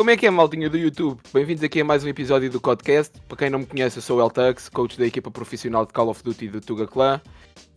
Como é que é, maldinha do YouTube? Bem-vindos aqui a mais um episódio do podcast. Para quem não me conhece, eu sou o El Tux, coach da equipa profissional de Call of Duty do Tuga Clan,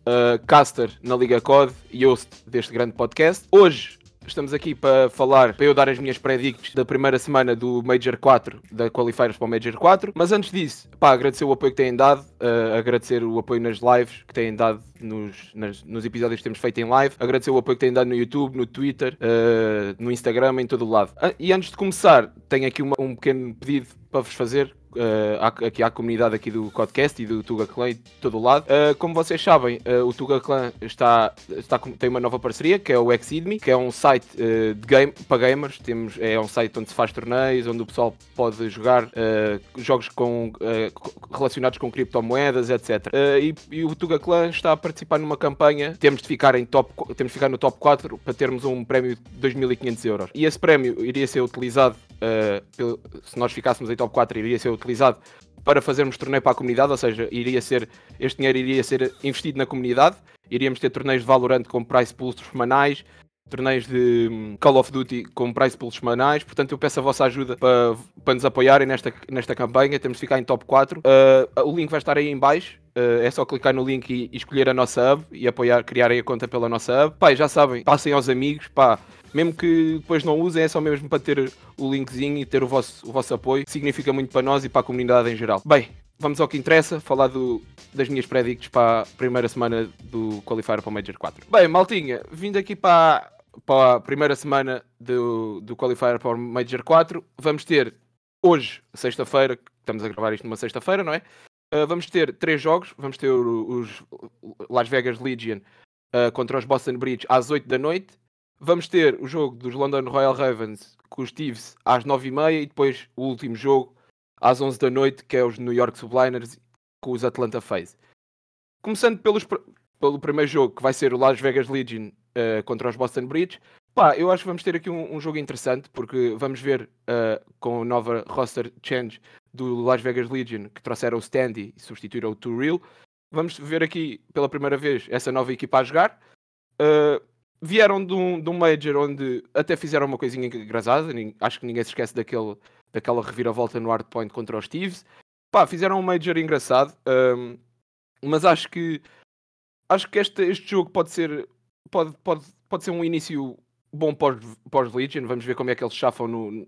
uh, caster na Liga COD e host deste grande podcast. Hoje Estamos aqui para falar, para eu dar as minhas predicts da primeira semana do Major 4, da Qualifiers para o Major 4. Mas antes disso, pá, agradecer o apoio que têm dado, uh, agradecer o apoio nas lives que têm dado nos, nas, nos, episódios que temos feito em live, agradecer o apoio que têm dado no YouTube, no Twitter, uh, no Instagram, em todo o lado. Uh, e antes de começar, tenho aqui uma, um pequeno pedido para vos fazer, eh, aqui à comunidade aqui do podcast e do Tuga Clan e de todo o lado. Eh, como vocês sabem, eh, o Tuga Clan está, está, tem uma nova parceria que é o Exidme, que é um site de game, para gamers. Temos, é um site onde se faz torneios, onde o pessoal pode jogar jogos com, relacionados com criptomoedas, etc. E, e, o Tuga Clan está a participar numa campanha. Temos de ficar em top, temos de ficar no top 4 para termos um prémio de 2.500 euros. E esse prémio iria ser utilizado, pelo, se nós ficássemos em top 4, iria ser utilizado utilizado para fazermos torneio para a comunidade, ou seja, iria ser, este dinheiro iria ser investido na comunidade, iríamos ter torneios de Valorant com price pools semanais, torneios de hum, Call of Duty com price pools semanais, portanto eu peço a vossa ajuda para, para nos apoiarem nesta, nesta campanha, temos de ficar em top 4. Uh, ah, o link vai estar aí em baixo, eh, é só clicar no link e, e escolher a nossa hub e apoiar, criarem a conta pela nossa hub. Pá, já sabem, passem aos amigos, pá, mesmo que depois não usem, é só mesmo para ter o linkzinho e ter o vosso, o vosso apoio. Significa muito para nós e para a comunidade em geral. Bem, vamos ao que interessa, falar do, das minhas prédicas para a primeira semana do Qualifier para o Major 4. Bem, maltinha, vindo aqui para, para a primeira semana do, do Qualifier para o Major 4, vamos ter hoje, sexta-feira, estamos a gravar isto numa sexta-feira, não é? Ah, vamos ter três jogos. Vamos ter os Las Vegas Legion uh, contra os Boston Bridge às 8 da noite. Vamos ter o jogo dos London Royal Ravens com os Chiefs às 9h30 e depois o último jogo às 11 da noite, que é os New York Subliners com os Atlanta Faze. Começando pelos, pelo primeiro jogo, que vai ser o Las Vegas Legion uh, contra os Boston Bridge, Pá, eu acho que vamos ter aqui um, um jogo interessante, porque vamos ver uh, com a nova roster change do Las Vegas Legion, que trouxeram o Standy e substituíram o Real Vamos ver aqui pela primeira vez essa nova equipa a jogar. Uh, vieram de um, de um Major onde até fizeram uma coisinha engraçada, acho que ninguém se esquece daquele, daquela reviravolta no Hard Point contra os Thieves. Pá, fizeram um Major engraçado, ah, mas acho que acho que este, este jogo pode ser pode, pode, pode ser um início bom pós-Legion, vamos ver como é que eles chafam no,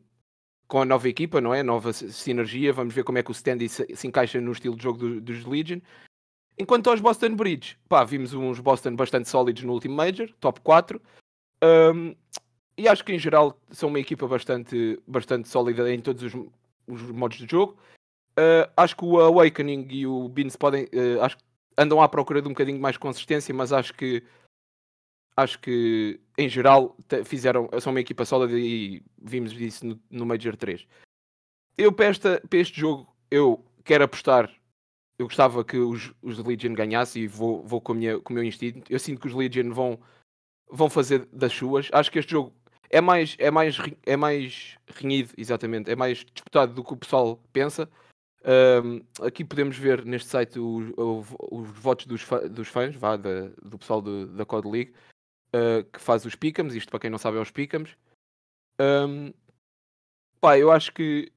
com a nova equipa, não é? Nova sinergia, vamos ver como é que o Standy se, se encaixa no estilo de jogo do, dos Legion. Enquanto aos Boston Bridge, pá, vimos uns Boston bastante sólidos no último Major, top 4. Um, e acho que em geral são uma equipa bastante, bastante sólida em todos os, os modos de jogo. Uh, acho que o Awakening e o Beans podem. Uh, acho andam à procura de um bocadinho mais consistência, mas acho que acho que em geral fizeram, são uma equipa sólida e vimos isso no, no Major 3. Eu para, esta, para este jogo eu quero apostar. Eu gostava que os, os Legion ganhassem e vou, vou com, minha, com o meu instinto. Eu sinto que os Legion vão, vão fazer das suas. Acho que este jogo é mais, é mais, é mais renhido, exatamente, é mais disputado do que o pessoal pensa. Um, aqui podemos ver neste site os, os votos dos, fã, dos fãs, vá, da, do pessoal do, da Code League. Eh, que faz os Picams, isto para quem não sabe é os Picams. Um, pá, eu acho que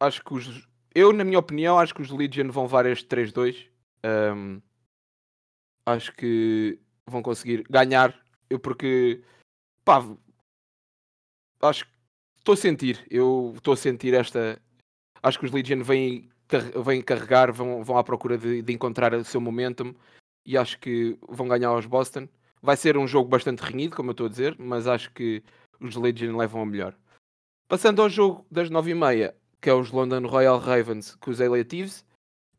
acho que os eu na minha opinião acho que os Legion vão levar este 3-2. Um, acho que vão conseguir ganhar, eu porque pá, acho que estou a sentir, eu estou a sentir esta acho que os Legion vêm vêm carregar, vão, vão à procura de, de encontrar o seu momentum e acho que vão ganhar aos Boston. Vai ser um jogo bastante renhido, como eu estou a dizer, mas acho que os Legion levam ao melhor. Passando ao jogo das 9h30, que é os London Royal Ravens com os LA Thieves,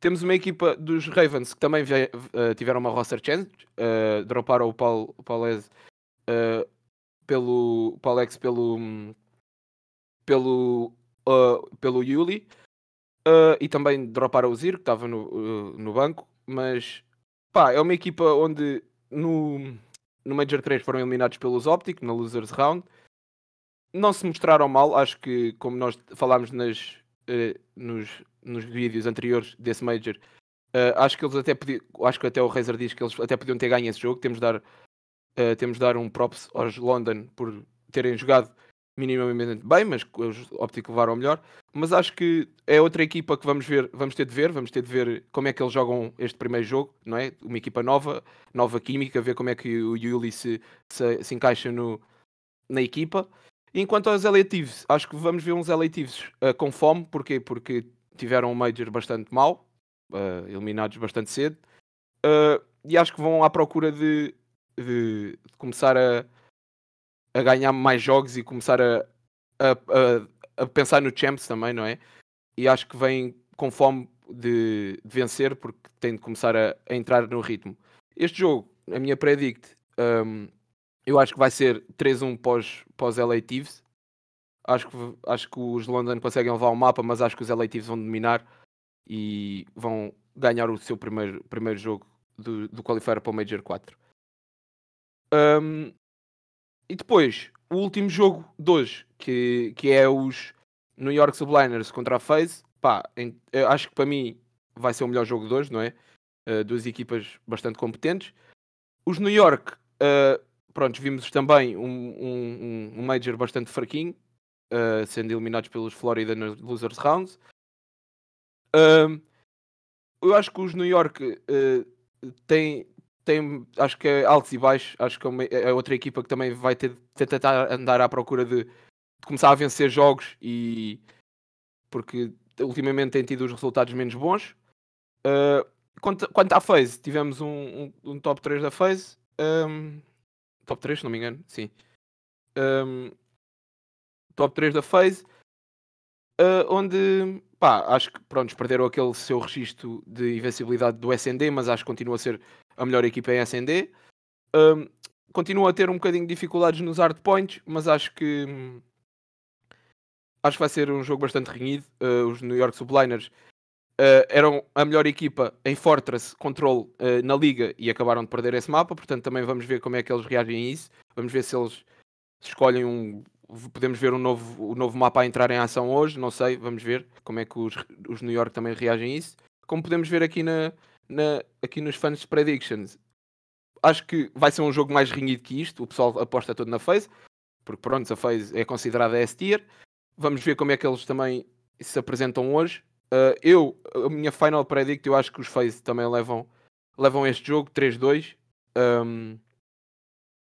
temos uma equipa dos Ravens que também uh, tiveram uma roster change, uh, droparam o Paul, o Paul Ez, uh, eh, pelo Alex pelo hum, pelo uh, pelo Yuli e também droparam o Zir que estava no, no banco, mas pá, é uma equipa onde no no Major 3 foram eliminados pelos Optic na Losers Round. Não se mostraram mal, acho que, como nós falámos nas, uh, nos, nos vídeos anteriores desse Major, uh, acho que eles até podiam, acho que até o Razer diz que eles até podiam ter ganho esse jogo. Temos de dar, uh, temos de dar um props aos London por terem jogado minimamente bem, mas os opto que levaram melhor. Mas acho que é outra equipa que vamos ver, vamos ter de ver, vamos ter de ver como é que eles jogam este primeiro jogo, não é? Uma equipa nova, nova química, ver como é que o Yuli se, se, se encaixa no, na equipa. enquanto aos LA acho que vamos ver uns LA uh, eh, com fome, porquê? Porque tiveram um Major bastante mal, uh, eliminados bastante cedo, uh, e acho que vão à procura de, de, de começar a a ganhar mais jogos e começar a, a, a, a pensar no Champs também, não é? E acho que vem com fome de, de vencer porque tem de começar a, a, entrar no ritmo. Este jogo, a minha predict, um, eu acho que vai ser 3-1 pós, pós LA Thieves. Acho que, acho que os London conseguem levar o mapa, mas acho que os LA Thieves vão dominar e vão ganhar o seu primeiro, primeiro jogo do, do qualifier para o Major 4. Um, e depois, o último jogo de hoje, que, que é os New York Subliners contra a FaZe, pá, em, acho que para mim vai ser o melhor jogo de hoje, não é? Uh, duas equipas bastante competentes. Os New York, uh, pronto, vimos também um, um, um Major bastante fraquinho, uh, sendo eliminados pelos Florida nos Losers Rounds. Uh, eu acho que os New York uh, têm, tem, acho que é altos e baixos, acho que é, uma, é outra equipa que também vai ter de tentar andar à procura de, de, começar a vencer jogos e porque ultimamente tem tido os resultados menos bons. Uh, quanto, quanto à phase, tivemos um, um, um top 3 da phase, um, top 3 se não me engano, sim. top 3 da phase, uh, ah, onde pá, acho que pronto, perderam aquele seu registro de invencibilidade do SND, mas acho que continua a ser a melhor equipa é a SND. Um, continua a ter um bocadinho de dificuldades nos hard points, mas acho que hum, acho que vai ser um jogo bastante renhido. Uh, os New York Subliners uh, eram a melhor equipa em Fortress Control uh, na liga e acabaram de perder esse mapa, portanto também vamos ver como é que eles reagem a isso. Vamos ver se eles escolhem um podemos ver um novo, um novo mapa a entrar em ação hoje, não sei, vamos ver como é que os, os New York também reagem a isso. Como podemos ver aqui na, na, aqui nos Fans Predictions. Acho que vai ser um jogo mais renhido que isto. O pessoal aposta todo na FaZe, porque pronto, a FaZe é considerada S-tier. Vamos ver como é que eles também se apresentam hoje. Uh, eu, a minha final predict, eu acho que os FaZe também levam, levam este jogo 3-2. Um,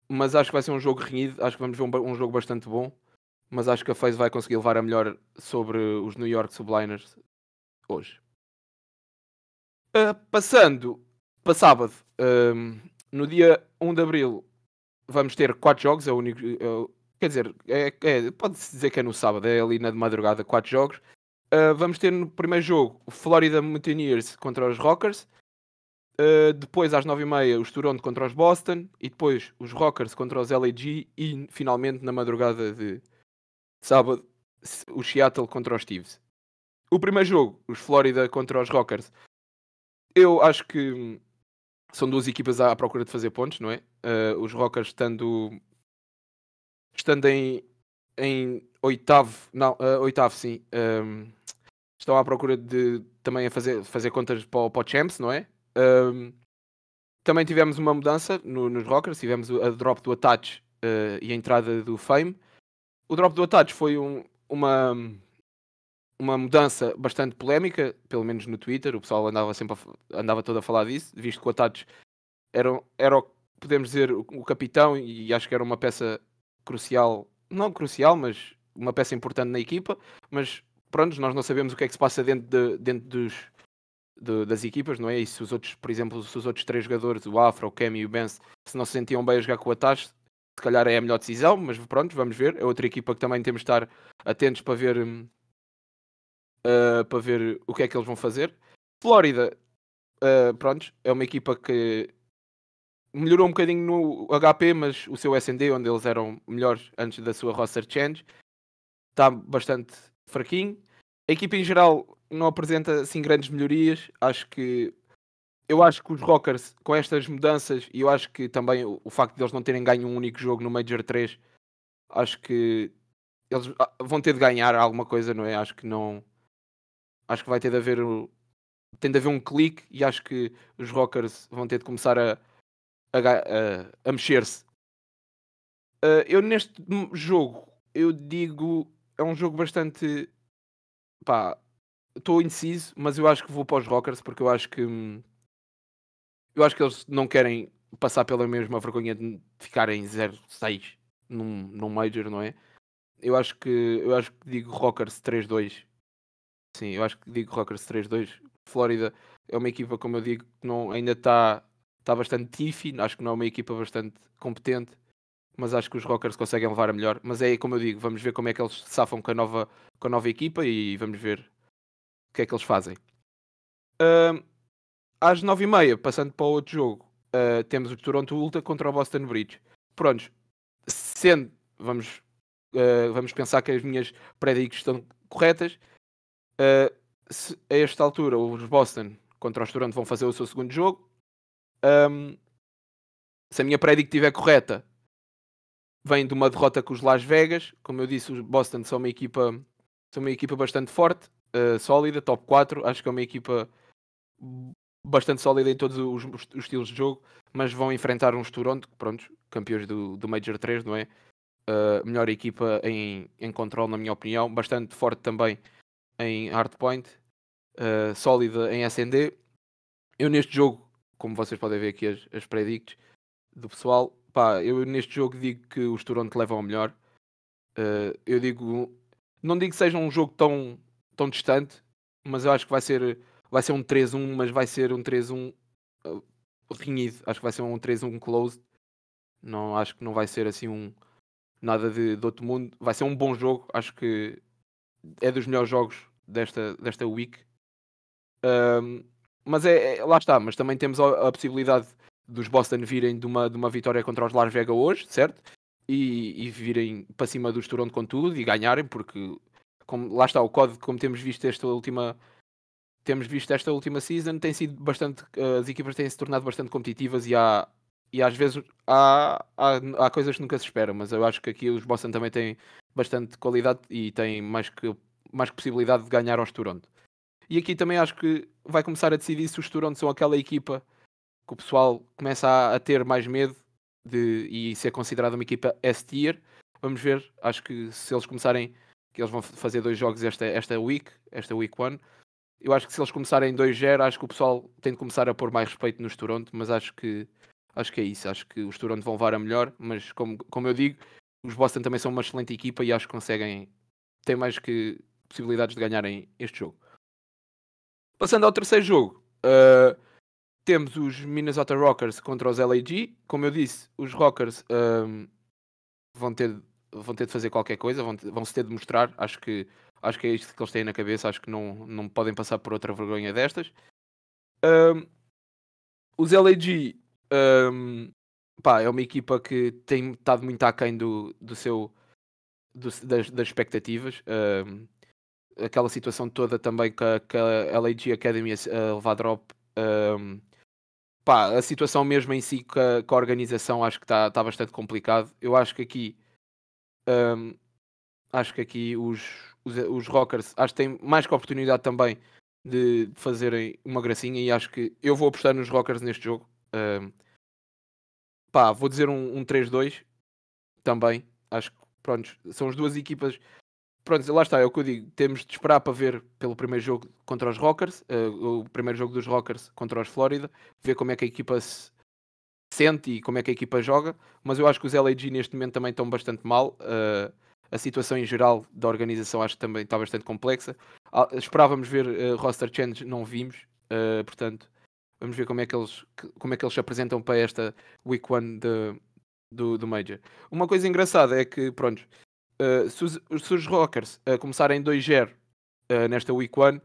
mas acho que vai ser um jogo renhido. Acho que vamos ver um, um jogo bastante bom. Mas acho que a FaZe vai conseguir levar a melhor sobre os New York Subliners hoje. Uh, passando para sábado, um, no dia 1 de abril, vamos ter quatro jogos. É o único, é, quer dizer, é, é, pode-se dizer que é no sábado, é ali na de madrugada, quatro jogos. Uh, vamos ter no primeiro jogo o Florida Mountaineers contra os Rockers. Uh, depois, às 9h30, os Toronto contra os Boston. E depois, os Rockers contra os LAG. E, finalmente, na madrugada de sábado, o Seattle contra os Steves. O primeiro jogo, os Florida contra os Rockers, eu acho que são duas equipas à, à procura de fazer pontos, não é? Uh, os Rockers estando, estando em, em oitavo, não, uh, oitavo sim, um, estão à procura de também a fazer, fazer contas para, o, para o Champs, não é? Um, também tivemos uma mudança no, nos Rockers, tivemos a drop do Attach uh, e a entrada do Fame. O drop do Attach foi um, uma uma mudança bastante polémica, pelo menos no Twitter, o pessoal andava sempre a, andava todo a falar disso, visto que o Atados era, era podemos dizer, o capitão e acho que era uma peça crucial, não crucial, mas uma peça importante na equipa, mas pronto, nós não sabemos o que é que se passa dentro, de, dentro dos, de, das equipas, não é? E se os outros, por exemplo, se os outros três jogadores, o Afro, o Kemi e o Benz, se não se sentiam bem a jogar com o Atas se calhar é a melhor decisão, mas pronto, vamos ver. É outra equipa que também temos de estar atentos para ver hum, uh, para ver o que é que eles vão fazer. Flórida, uh, pronto, é uma equipa que melhorou um bocadinho no HP, mas o seu SND, onde eles eram melhores antes da sua roster change, está bastante fraquinho. A equipa em geral não apresenta assim grandes melhorias. Acho que eu acho que os Rockers, com estas mudanças, e eu acho que também o, o facto de eles não terem ganho um único jogo no Major 3, acho que eles ah, vão ter de ganhar alguma coisa, não é? Acho que não, Acho que vai ter de haver. Tem de haver um clique e acho que os rockers vão ter de começar a, a, a, a mexer-se. Uh, eu neste jogo, eu digo. É um jogo bastante. pá. Estou indeciso, mas eu acho que vou para os rockers porque eu acho que. Hum, eu acho que eles não querem passar pela mesma vergonha de ficarem 0-6 num, num Major, não é? Eu acho que eu acho que digo Rockers 3-2 Sim, eu acho que digo Rockers 3-2. Flórida é uma equipa, como eu digo, que não, ainda está tá bastante tiffy. Acho que não é uma equipa bastante competente. Mas acho que os Rockers conseguem levar a melhor. Mas é como eu digo, vamos ver como é que eles safam com a nova, com a nova equipa e vamos ver o que é que eles fazem. Uh, às 9h30, passando para o outro jogo, uh, temos o Toronto Ultra contra o Boston Bridge. Prontos, sendo, vamos, uh, vamos pensar que as minhas predicções estão corretas, Uh, se, a esta altura, os Boston contra os Toronto vão fazer o seu segundo jogo. Um, se a minha predictiva é correta, vem de uma derrota com os Las Vegas. Como eu disse, os Boston são uma equipa, são uma equipa bastante forte, uh, sólida, top 4. Acho que é uma equipa bastante sólida em todos os, os, os estilos de jogo, mas vão enfrentar uns Toronto, prontos, campeões do, do Major 3, não é? Uh, melhor equipa em, em controle, na minha opinião, bastante forte também em hardpoint, uh, sólida em SND. Eu neste jogo, como vocês podem ver aqui as, as predicts do pessoal, pá, eu neste jogo digo que os Toronto levam ao melhor. Uh, eu digo, não digo que seja um jogo tão, tão distante, mas eu acho que vai ser, vai ser um 3-1, mas vai ser um 3-1 uh, eh, renhido. Acho que vai ser um 3-1 closed. Não, acho que não vai ser assim um nada de, de outro mundo. Vai ser um bom jogo. Acho que é dos melhores jogos desta, desta week. Um, mas é, é, lá está, mas também temos a, a, possibilidade dos Boston virem de uma, de uma vitória contra os Las Vegas hoje, certo? E, e virem para cima dos Toronto com tudo e ganharem, porque como, lá está o código, como temos visto esta última temos visto esta última season, tem sido bastante eh, as equipas têm se tornado bastante competitivas e há, e às vezes há, há, há, coisas que nunca se esperam, mas eu acho que aqui os Boston também têm bastante qualidade e têm mais que, mais que possibilidade de ganhar aos Toronto. E aqui também acho que vai começar a decidir se os Toronto são aquela equipa que o pessoal começa a, a ter mais medo de, e ser considerada uma equipa S-tier. Vamos ver, acho que se eles começarem, que eles vão fazer dois jogos esta, esta week, esta week one, eu acho que se eles começarem 2-0, acho que o pessoal tem de começar a pôr mais respeito nos Toronto, mas acho que Acho que é isso. Acho que os Toronto vão levar a melhor, mas como, como eu digo, os Boston também são uma excelente equipa e acho que conseguem ter mais que possibilidades de ganharem este jogo. Passando ao terceiro jogo, uh, temos os Minnesota Rockers contra os LAG. Como eu disse, os Rockers um, ehm, vão, ter, vão ter de fazer qualquer coisa, vão, ter, vão se ter de mostrar. Acho que, acho que é isto que eles têm na cabeça. Acho que não, não podem passar por outra vergonha destas. Um, ehm, os LAG um, pá, é uma equipa que tem estado muito aquém do, do seu, do, das, das, expectativas. Um, aquela situação toda também que a, que a LAG Academy a levar drop. Um, pá, a situação mesmo em si com a, com a organização acho que está tá bastante complicado. Eu acho que aqui um, acho que aqui os, os, os Rockers acho que têm mais que oportunidade também de, de fazerem uma gracinha e acho que eu vou apostar nos Rockers neste jogo pá, vou dizer um, um 3-2 também. Acho que, pronto, são as duas equipas. Pronto, lá está, é o que eu digo. Temos de esperar para ver pelo primeiro jogo contra os Rockers, uh, o primeiro jogo dos Rockers contra os Florida, ver como é que a equipa se sente e como é que a equipa joga. Mas eu acho que os LAG neste momento também estão bastante mal. Uh, a situação em geral da organização acho que também está bastante complexa. Ah, esperávamos ver uh, roster change, não vimos. portanto, Vamos ver como é que eles, como é que eles se apresentam para esta Week 1 de, do, do Major. Uma coisa engraçada é que, pronto, uh, se, os, se os Rockers uh, começarem 2-0 uh, eh, nesta Week 1,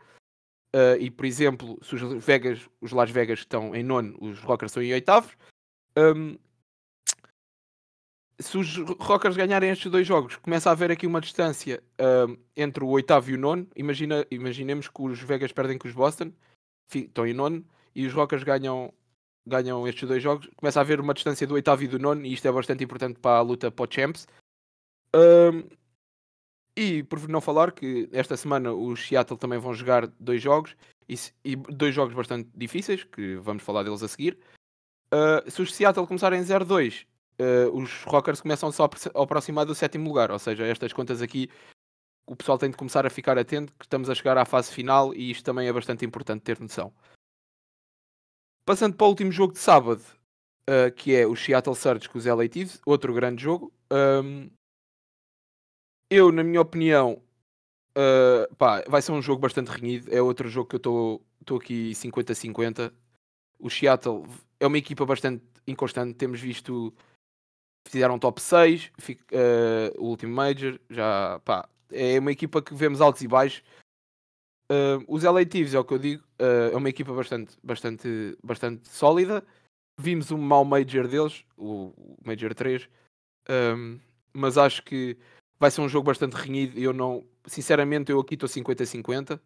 e por exemplo, se os, Vegas, os Las Vegas estão em nono, os Rockers estão em oitavo, um, se os Rockers ganharem estes dois jogos, começa a haver aqui uma distância um, entre o oitavo e o nono. Imagina, imaginemos que os Vegas perdem com os Boston, estão em nono, e os Rockers ganham, ganham estes dois jogos, começa a haver uma distância do oitavo e do nono, e isto é bastante importante para a luta para o Champs. Um, e por não falar que esta semana os Seattle também vão jogar dois jogos, e, e dois jogos bastante difíceis, que vamos falar deles a seguir. Uh, se os Seattle começarem 0-2, uh, ah, os Rockers começam só a aproximar do sétimo lugar, ou seja, estas contas aqui o pessoal tem de começar a ficar atento que estamos a chegar à fase final e isto também é bastante importante ter noção. Passando para o último jogo de sábado, uh, que é o Seattle Surge com os LA Thieves, outro grande jogo. Um, eu, na minha opinião, uh, pá, vai ser um jogo bastante renhido. É outro jogo que eu estou aqui 50-50. O Seattle é uma equipa bastante inconstante. Temos visto. Fizeram top 6, fico, uh, o último Major. Já, pá, é uma equipa que vemos altos e baixos. Uh, os LA Thieves, é o que eu digo, uh, é uma equipa bastante, bastante, bastante sólida. Vimos um mau Major deles, o, Major 3, um, mas acho que vai ser um jogo bastante renhido eu não, sinceramente, eu aqui estou 50-50.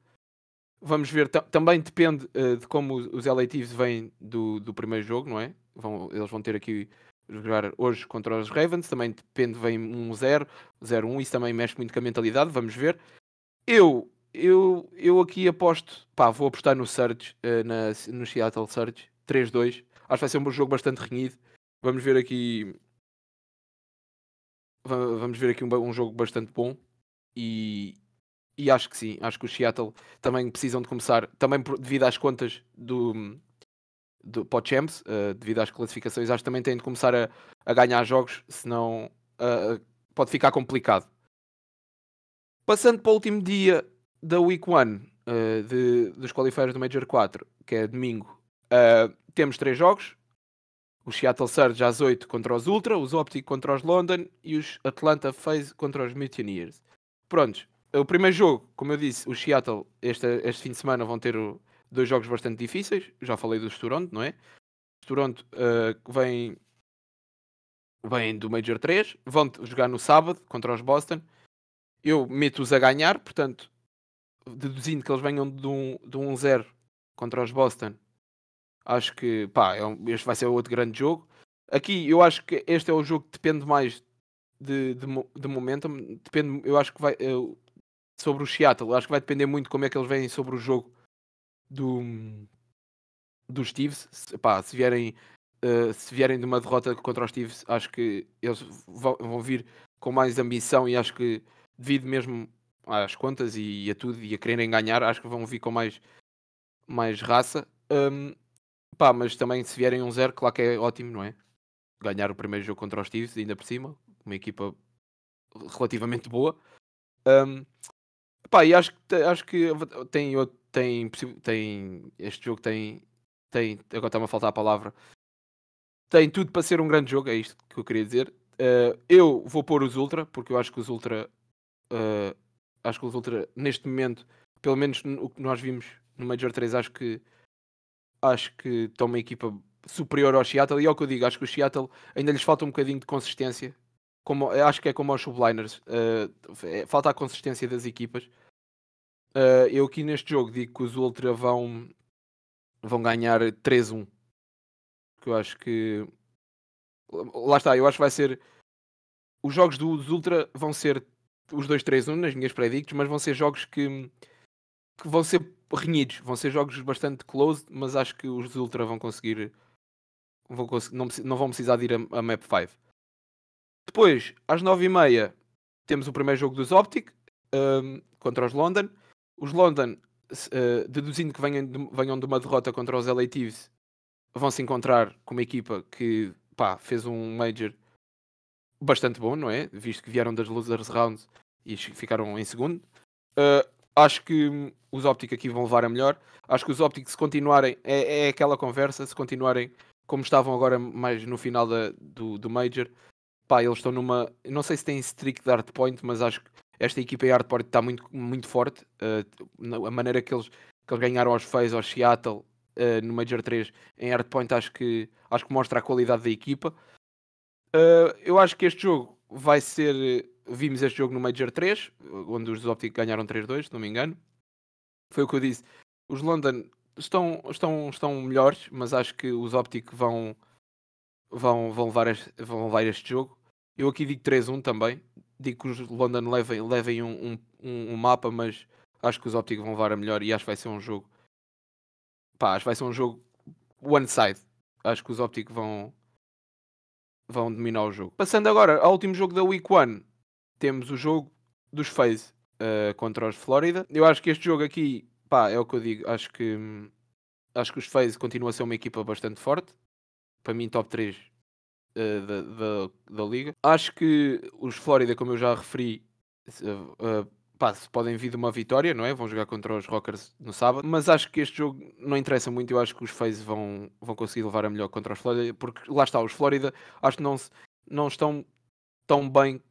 Vamos ver, também depende uh, de como os LA Thieves vêm do, do primeiro jogo, não é? Vão, eles vão ter aqui jogar hoje contra os Ravens, também depende, vem 1-0, 0-1, isso também mexe muito com a mentalidade, vamos ver. Eu eu, eu aqui aposto, pá, vou apostar no Surge, uh, eh, na, no Seattle Surge, 3-2. Acho que vai ser um jogo bastante renhido. Vamos ver aqui. Vamos ver aqui um, um jogo bastante bom. E, e acho que sim, acho que o Seattle também precisam de começar, também devido às contas do, do para o Champs, uh, devido às classificações, acho que também têm de começar a, a ganhar jogos, senão uh, pode ficar complicado. Passando para o último dia da Week 1 uh, eh, de, dos qualifiers do Major 4, que é domingo, uh, temos três jogos. o Seattle Surge às 8 contra os Ultra, os Optic contra os London e os Atlanta Phase contra os Mutineers. Prontos, é o primeiro jogo, como eu disse, o Seattle este, este fim de semana vão ter o, dois jogos bastante difíceis. Já falei dos Toronto, não é? Toronto uh, vem, vem do Major 3, vão jogar no sábado contra os Boston. Eu meto-os a ganhar, portanto, deduzindo que eles venham de um, de um 0 contra os Boston, acho que pá, é um, este vai ser outro grande jogo. Aqui eu acho que este é o jogo que depende mais de, de, de momentum. Depende, eu acho que vai eu, eh, sobre o Seattle, acho que vai depender muito como é que eles vêm sobre o jogo do, dos Steves. Se, pá, se vierem. Uh, se vierem de uma derrota contra os Steves, acho que eles vão, vão vir com mais ambição e acho que devido mesmo às contas e a tudo e a quererem ganhar, acho que vão vir com mais, mais raça. Um, pá, mas também se vierem um zero, claro que é ótimo, não é? Ganhar o primeiro jogo contra os Chiefs, ainda por cima, uma equipa relativamente boa. Um, pá, e acho, acho que tem, tem, tem este jogo tem, tem agora está-me a faltar a palavra, tem tudo para ser um grande jogo, é isto que eu queria dizer. Uh, eu vou pôr os Ultra, porque eu acho que os Ultra uh, acho que o Ultra, neste momento, pelo menos o que nós vimos no Major 3, acho que acho que estão uma equipa superior ao Seattle. E é o que eu digo, acho que o Seattle ainda lhes falta um bocadinho de consistência. Como, eh, acho que é como aos subliners, uh, falta a consistência das equipas. Uh, eu aqui neste jogo digo que os Ultra vão, vão ganhar 3-1. Que eu acho que. Lá está, eu acho que vai ser. Os jogos dos Ultra vão ser os 2-3-1 nas minhas predicts, mas vão ser jogos que, que vão ser renhidos, vão ser jogos bastante close, mas acho que os Ultra vão conseguir, vão cons não, não, vão precisar de ir a, a Map 5. Depois, às 9h30, temos o primeiro jogo dos Optic um, contra os London. Os London, uh, deduzindo que venham de, venham de uma derrota contra os LA Thieves, vão se encontrar com uma equipa que pá, fez um Major bastante bom, não é? Visto que vieram das Losers Rounds e ficaram em segundo. Uh, acho que hum, os Optic aqui vão levar a melhor. Acho que os Optic, se continuarem, é, é aquela conversa, se continuarem como estavam agora mais no final da, do, do Major, pá, eles estão numa. Não sei se tem streak de art point, mas acho que esta equipa em art point está muito, muito forte. Uh, a maneira que eles, que eles ganharam aos Faze, aos Seattle, uh, no Major 3, em art point, acho que, acho que mostra a qualidade da equipa. Eh, eu acho que este jogo vai ser. Eh, vimos este jogo no Major 3, eh, onde os Optic ganharam 3-2, se não me engano. Foi o que eu disse. Os London estão, estão, estão melhores, mas acho que os Optic vão, vão, vão, levar, este, vão levar este jogo. Eu aqui digo 3-1 também. Digo que os London levem, levem um, um, um mapa, mas acho que os Optic vão levar a melhor e acho que vai ser um jogo. Pá, acho que vai ser um jogo one side. Acho que os Optic vão, vão dominar o jogo. Passando agora ao último jogo da Week 1, temos o jogo dos FaZe uh, eh, contra os Florida. Eu acho que este jogo aqui, pá, é o que eu digo, acho que, hum, acho que os FaZe continuam a ser uma equipa bastante forte. Para mim, top 3 uh, eh, da, da, da, liga. Acho que os Florida, como eu já referi, uh, pá, podem vir de uma vitória, não é? Vão jogar contra os Rockers no sábado, mas acho que este jogo não interessa muito. Eu acho que os Faze vão, vão conseguir levar a melhor contra os Florida, porque lá está, os Florida acho que não, não estão tão bem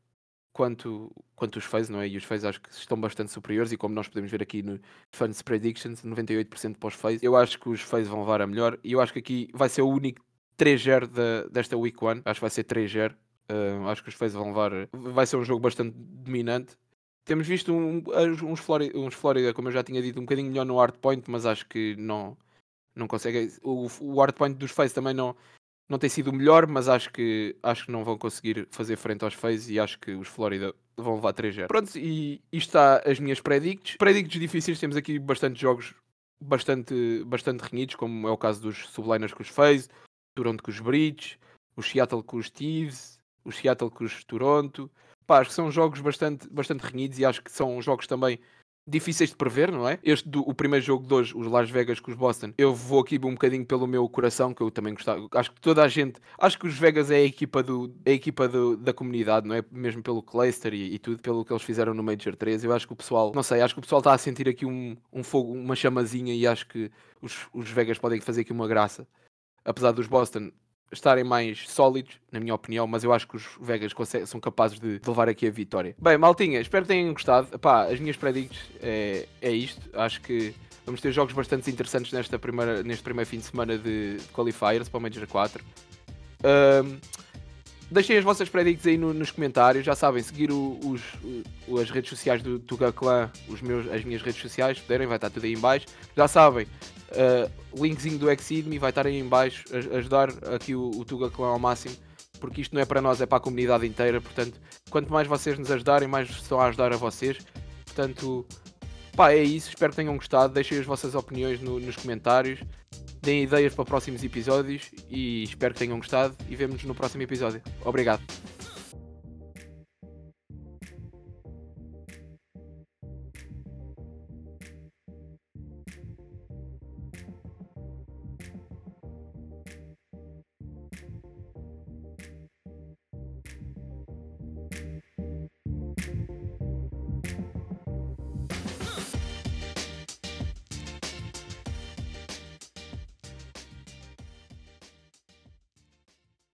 quanto, quanto os Faze, não é? E os Faze acho que estão bastante superiores e como nós podemos ver aqui no Fans Predictions, 98% para os Faze. Eu acho que os Faze vão levar a melhor e eu acho que aqui vai ser o único 3-0 de, desta Week 1. Acho que vai ser 3-0. Uh, ah, acho que os Faze vão levar. Vai ser um jogo bastante dominante temos visto um, uns, Florida, uns Florida, como eu já tinha dito, um bocadinho melhor no hardpoint, mas acho que não, não consegue. O, o hardpoint dos Face também não, não tem sido o melhor, mas acho que, acho que não vão conseguir fazer frente aos Faze e acho que os Florida vão levar 3-0. Pronto, e isto está as minhas predicts. Predicts difíceis, temos aqui bastante jogos bastante, bastante renhidos, como é o caso dos Subliners com os Faze, Toronto com os Bridge, o Seattle com os Thieves, o Seattle com os Toronto, Pá, acho que são jogos bastante, bastante renhidos e acho que são jogos também difíceis de prever, não é? Este do, o primeiro jogo de hoje, os Las Vegas com os Boston, eu vou aqui um bocadinho pelo meu coração, que eu também gostava. Acho que toda a gente, acho que os Vegas é a equipa, do, é a equipa do, da comunidade, não é? Mesmo pelo Cluster e, e, tudo, pelo que eles fizeram no Major 3. Eu acho que o pessoal, não sei, acho que o pessoal está a sentir aqui um, um fogo, uma chamazinha e acho que os, os Vegas podem fazer aqui uma graça. Apesar dos Boston estarem mais sólidos, na minha opinião, mas eu acho que os Vegas são capazes de, de levar aqui a vitória. Bem, maltinha, espero que tenham gostado. Epá, as minhas predicts é, é isto. Acho que vamos ter jogos bastante interessantes nesta primeira, neste primeiro fim de semana de, qualifiers para o Major 4. Um, Deixem as vossas predicts aí no, nos comentários. Já sabem, seguir o, os, o, as redes sociais do Tuga Clan, os meus, as minhas redes sociais, se puderem, vai estar tudo aí em baixo. Já sabem, uh, linkzinho do Exidme vai estar aí em baixo, a, ajudar aqui o, o Tuga Clan ao máximo, porque isto não é para nós, é para a comunidade inteira. Portanto, quanto mais vocês nos ajudarem, mais estão a ajudar a vocês. Portanto, pá, é isso. Espero que tenham gostado. Deixem as vossas opiniões no, nos comentários deem ideias para próximos episódios e espero que tenham gostado e vemos nos no próximo episódio. Obrigado.